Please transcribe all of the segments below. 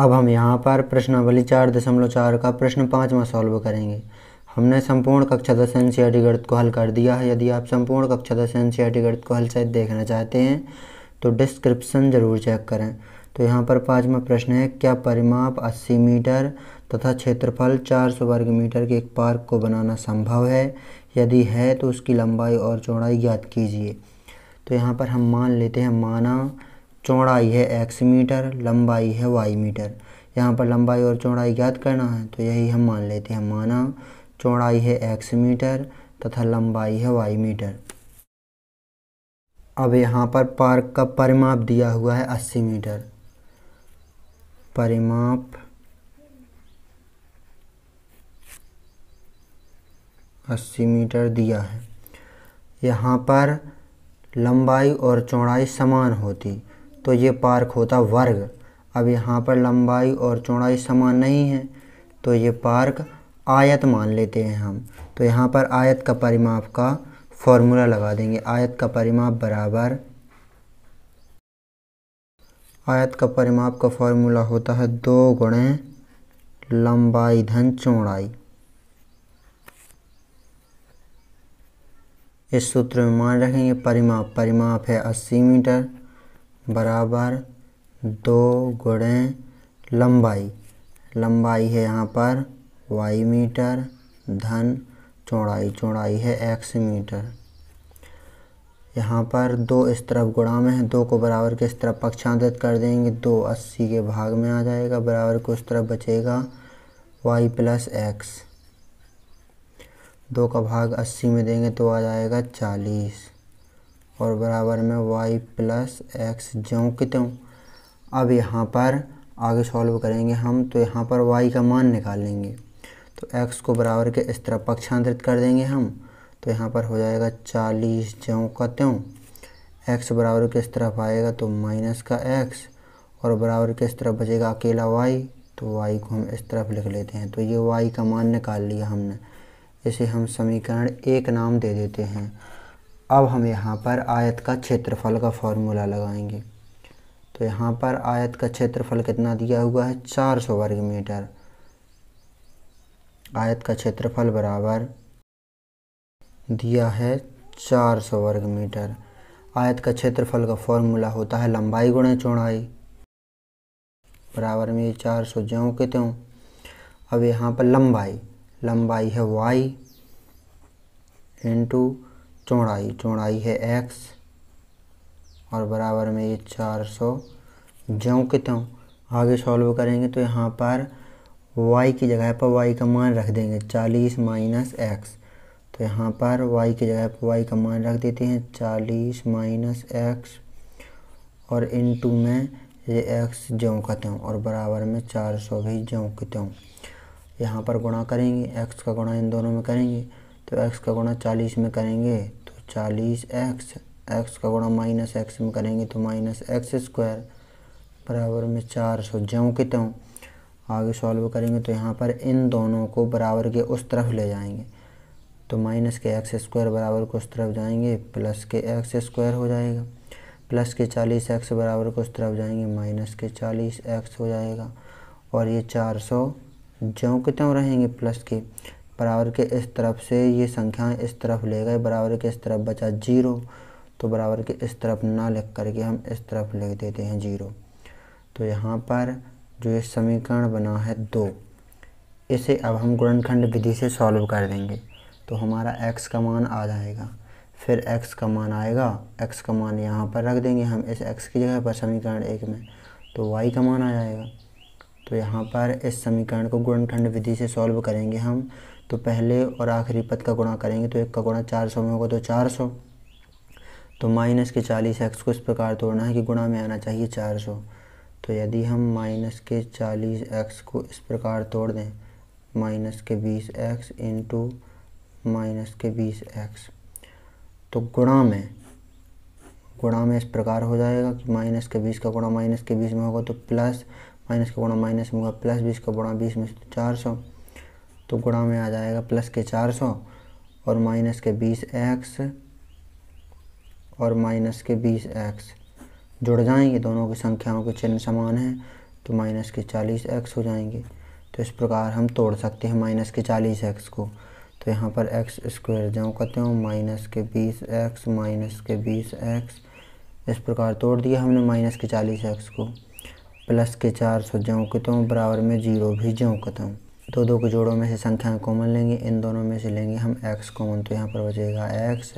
अब हम यहाँ पर प्रश्नावली चार दशमलव चार का प्रश्न पाँचवा सॉल्व करेंगे हमने संपूर्ण कक्षा दस एन सी गणित को हल कर दिया है यदि आप संपूर्ण कक्षा दस एन सी गणित को हल सहित देखना चाहते हैं तो डिस्क्रिप्सन ज़रूर चेक करें तो यहाँ पर पाँचवा प्रश्न है क्या परिमाप 80 मीटर तथा क्षेत्रफल 400 वर्ग मीटर के एक पार्क को बनाना संभव है यदि है तो उसकी लंबाई और चौड़ाई ज्ञात कीजिए तो यहाँ पर हम मान लेते हैं माना चौड़ाई है एक्स मीटर लंबाई है वाई मीटर यहाँ पर लंबाई और चौड़ाई ज्ञात करना है तो यही हम मान लेते हैं माना चौड़ाई है एक्स मीटर तथा लंबाई है वाई मीटर अब यहाँ पर पार्क का परिमाप दिया हुआ है अस्सी मीटर परिमाप अस्सी मीटर दिया है यहाँ पर लंबाई और चौड़ाई समान होती तो ये पार्क होता वर्ग अब यहाँ पर लंबाई और चौड़ाई समान नहीं है तो ये पार्क आयत मान लेते हैं हम तो यहाँ पर आयत का परिमाप का फॉर्मूला लगा देंगे आयत का परिमाप बराबर आयत का परिमाप का फॉर्मूला होता है दो गुणे लंबाई धन चौड़ाई इस सूत्र में मान रखेंगे परिमाप परिमाप है अस्सी मीटर बराबर दो गुड़े लंबाई लंबाई है यहाँ पर वाई मीटर धन चौड़ाई चौड़ाई है एक्स मीटर यहाँ पर दो इस तरफ गुणा में है दो को बराबर के इस तरफ पक्षांतरित कर देंगे दो अस्सी के भाग में आ जाएगा बराबर को इस तरफ बचेगा वाई प्लस एक्स दो का भाग अस्सी में देंगे तो आ जाएगा चालीस और बराबर में वाई प्लस एक्स ज्यों कित अब यहाँ पर आगे सॉल्व करेंगे हम तो यहाँ पर वाई का मान निकाल लेंगे तो एक्स को बराबर के इस तरह पक्षांतरित कर देंगे हम तो यहाँ पर हो जाएगा चालीस ज्यों का त्यों एक्स बराबर के इस तरफ आएगा तो माइनस का एक्स और बराबर के इस तरफ बचेगा अकेला वाई तो वाई को हम इस तरफ लिख लेते हैं तो ये वाई का मान निकाल लिया हमने इसे हम समीकरण एक नाम दे देते हैं अब हम यहाँ पर आयत का क्षेत्रफल का फॉर्मूला लगाएंगे तो यहाँ पर आयत का क्षेत्रफल कितना दिया हुआ है 400 वर्ग मीटर आयत का क्षेत्रफल बराबर दिया है 400 वर्ग मीटर आयत का क्षेत्रफल का फॉर्मूला होता है लंबाई गुणे चौड़ाई बराबर में ये चार सौ ज्यों के त्यों अब यहाँ पर लंबाई लंबाई है वाई इंटू चौड़ाई चौड़ाई है एक्स और बराबर में ये चार सौ ज्यों के त्यों आगे सॉल्व करेंगे तो यहाँ पर y की जगह पर y का मान रख देंगे चालीस माइनस एक्स तो यहाँ पर y की जगह पर y का मान रख देते हैं चालीस माइनस एक्स और इन टू में ये एक्स ज्यों का त्यों और बराबर में चार सौ भी ज्यों के त्यों यहाँ पर गुणा करेंगे एक्स का गुणा इन दोनों में करेंगे तो एक्स का गुणा चालीस में करेंगे चालीस एक्स एक्स का गुणा माइनस एक्स में करेंगे तो माइनस एक्स स्क्वायर बराबर में चार सौ जम कित हूँ आगे सॉल्व करेंगे तो यहाँ पर इन दोनों को बराबर के उस तरफ ले जाएंगे तो माइनस के एक्स स्क्वायर बराबर को उस तरफ जाएंगे प्लस के एक्स स्क्वायर हो जाएगा प्लस के चालीस एक्स बराबर को उस तरफ जाएंगे माइनस के चालीस एक्स हो जाएगा और ये चार सौ जव कितों रहेंगे प्लस के बराबर के इस तरफ से ये संख्याएं इस तरफ ले गए बराबर के इस तरफ बचा जीरो तो बराबर के इस तरफ ना लिख करके हम इस तरफ लिख देते हैं जीरो तो यहाँ पर जो ये समीकरण बना है दो इसे अब हम गुणनखंड विधि से सॉल्व कर देंगे तो हमारा एक्स का मान आ जाएगा फिर एक्स का मान आएगा एक्स का मान यहाँ पर रख देंगे हम इस एक्स की जगह पर समीकरण एक में तो वाई का मान आ जाएगा तो यहाँ पर इस समीकरण को गुणनखंड विधि से सॉल्व करेंगे हम तो पहले और आखिरी पद का गुणा करेंगे तो एक का गुणा चार सौ में होगा तो चार सौ तो माइनस के चालीस एक्स को इस प्रकार तोड़ना है कि गुणा में आना चाहिए चार सौ तो यदि हम माइनस के चालीस एक्स को इस प्रकार तोड़ दें माइनस के बीस एक्स इंटू माइनस के बीस एक्स तो गुणा में गुणा में इस प्रकार हो जाएगा कि माइनस के बीस का गुणा माइनस के बीस में होगा तो प्लस माइनस का गुणा माइनस में होगा प्लस बीस का गुणा बीस में तो चार सौ तो गुणा में आ जाएगा प्लस के चार सौ और माइनस के बीस एक्स और माइनस के बीस एक्स जुड़ जाएंगे दोनों की संख्याओं के चिन्ह समान हैं तो माइनस के चालीस एक्स हो जाएंगे तो इस प्रकार हम तोड़ सकते हैं माइनस के चालीस एक्स को तो यहाँ पर एक्स स्क्वायर जाऊँ कहते हो माइनस के बीस एक्स माइनस के बीस एक्स इस प्रकार तोड़ दिया हमने माइनस के चालीस एक्स को प्लस के चार सौ जौं कहता हूँ बराबर में जीरो भी जौं कहता हूँ तो दो दो के जोड़ों में से संख्या कॉमन लेंगे इन दोनों में से लेंगे हम एक्स कॉमन तो यहाँ पर बचेगा एक्स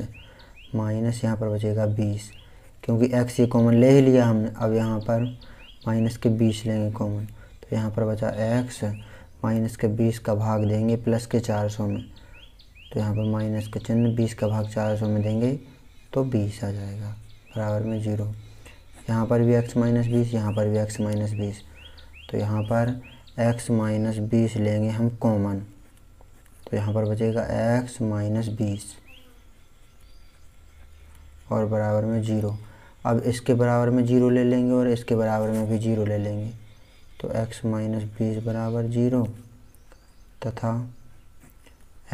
माइनस यहाँ पर बचेगा बीस क्योंकि एक्स ये कॉमन ले ही लिया हमने अब यहाँ पर माइनस के बीस लेंगे कॉमन तो यहाँ पर बचा एक्स माइनस के बीस का भाग देंगे प्लस के चार सौ में तो यहाँ पर माइनस के चिन्ह बीस का भाग चार सौ में देंगे तो बीस आ जाएगा बराबर में ज़ीरो यहाँ पर भी एक्स माइनस बीस यहाँ पर भी एक्स माइनस बीस तो यहाँ पर एक्स माइनस बीस लेंगे हम कॉमन तो यहाँ पर बचेगा एक्स माइनस बीस और बराबर में ज़ीरो अब इसके बराबर में ज़ीरो ले लेंगे और इसके बराबर में भी ज़ीरो ले लेंगे तो एक्स माइनस बीस बराबर ज़ीरो तथा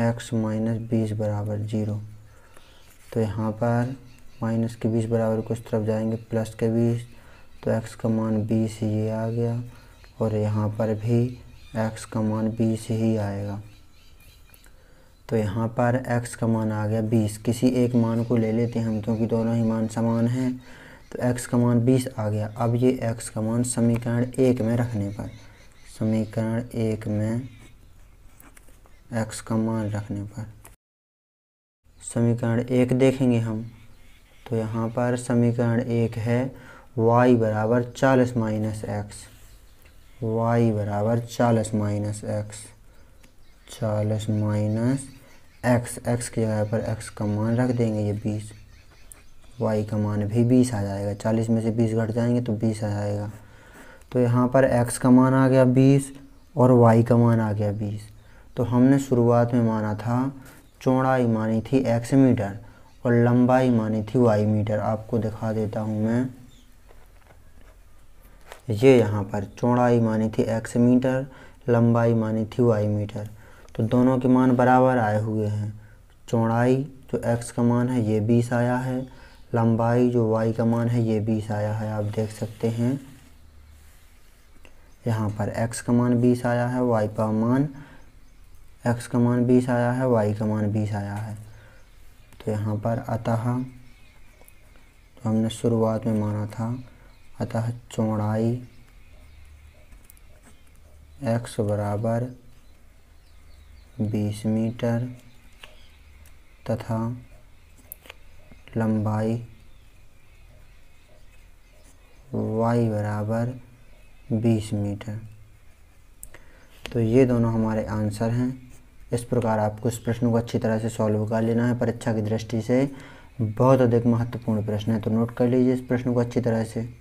एक्स माइनस बीस बराबर ज़ीरो तो यहाँ पर माइनस के बीस बराबर कुछ तरफ जाएंगे प्लस के बीस तो एक्स का मान बीस ये आ गया और यहाँ पर भी x का मान बीस ही आएगा तो यहाँ पर x का मान आ गया बीस किसी एक मान को ले लेते हैं हम क्योंकि दोनों ही मान समान हैं तो x का मान बीस आ गया अब ये x का मान समीकरण एक में रखने पर समीकरण एक में x का मान रखने पर समीकरण एक देखेंगे हम तो यहाँ पर समीकरण एक है y बराबर चालीस माइनस एक्स वाई बराबर चालीस माइनस एक्स चालीस माइनस एक्स एक्स की जगह पर एक्स का मान रख देंगे ये बीस वाई का मान भी बीस आ जाएगा चालीस में से बीस घट जाएंगे तो बीस आ जाएगा तो यहाँ पर एक्स का मान आ गया बीस और वाई का मान आ गया बीस तो हमने शुरुआत में माना था चौड़ाई मानी थी एक्स मीटर और लंबाई मानी थी वाई मीटर आपको दिखा देता हूँ मैं ये यहाँ पर चौड़ाई मानी थी एक्स मीटर लंबाई मानी थी वाई मीटर तो दोनों के मान बराबर आए हुए हैं चौड़ाई जो एक्स का मान है ये बीस आया है लंबाई जो वाई का मान है ये बीस आया है आप देख सकते हैं यहाँ पर एक्स का मान बीस आया है वाई का मान एक्स का मान बीस आया है वाई का मान बीस आया है तो यहाँ पर अतः हमने शुरुआत में माना था अतः चौड़ाई एक्स बराबर बीस मीटर तथा लंबाई वाई बराबर बीस मीटर तो ये दोनों हमारे आंसर हैं इस प्रकार आपको इस प्रश्न को अच्छी तरह से सॉल्व कर लेना है परीक्षा की दृष्टि से बहुत अधिक महत्वपूर्ण प्रश्न है तो नोट कर लीजिए इस प्रश्न को अच्छी तरह से